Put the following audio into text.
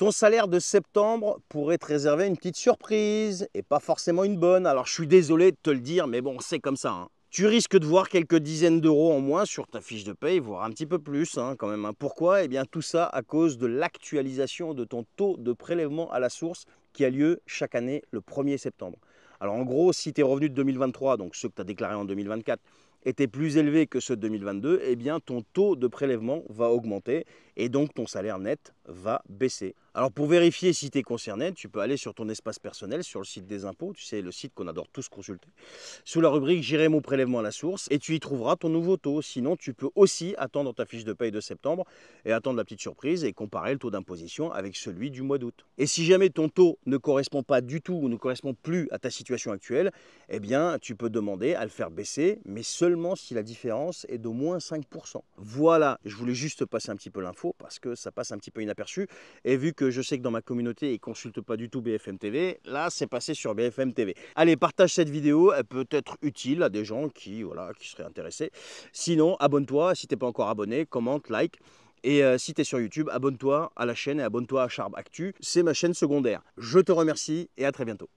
Ton salaire de septembre pourrait te réserver une petite surprise et pas forcément une bonne. Alors je suis désolé de te le dire, mais bon, c'est comme ça. Hein. Tu risques de voir quelques dizaines d'euros en moins sur ta fiche de paye, voire un petit peu plus hein, quand même. Hein. Pourquoi Eh bien tout ça à cause de l'actualisation de ton taux de prélèvement à la source qui a lieu chaque année le 1er septembre. Alors en gros, si tes revenus de 2023, donc ceux que tu as déclarés en 2024, était plus élevé que ceux de 2022, eh bien ton taux de prélèvement va augmenter et donc ton salaire net va baisser. Alors pour vérifier si tu es concerné, tu peux aller sur ton espace personnel, sur le site des impôts, tu sais, le site qu'on adore tous consulter, sous la rubrique Gérer mon prélèvement à la source, et tu y trouveras ton nouveau taux. Sinon, tu peux aussi attendre ta fiche de paye de septembre et attendre la petite surprise et comparer le taux d'imposition avec celui du mois d'août. Et si jamais ton taux ne correspond pas du tout ou ne correspond plus à ta situation actuelle, eh bien tu peux demander à le faire baisser, mais seul si la différence est d'au moins 5%. Voilà, je voulais juste passer un petit peu l'info parce que ça passe un petit peu inaperçu. Et vu que je sais que dans ma communauté, ils ne consultent pas du tout BFM TV, là, c'est passé sur BFM TV. Allez, partage cette vidéo, elle peut être utile à des gens qui, voilà, qui seraient intéressés. Sinon, abonne-toi si t'es pas encore abonné, commente, like. Et euh, si tu es sur YouTube, abonne-toi à la chaîne et abonne-toi à Charb Actu. C'est ma chaîne secondaire. Je te remercie et à très bientôt.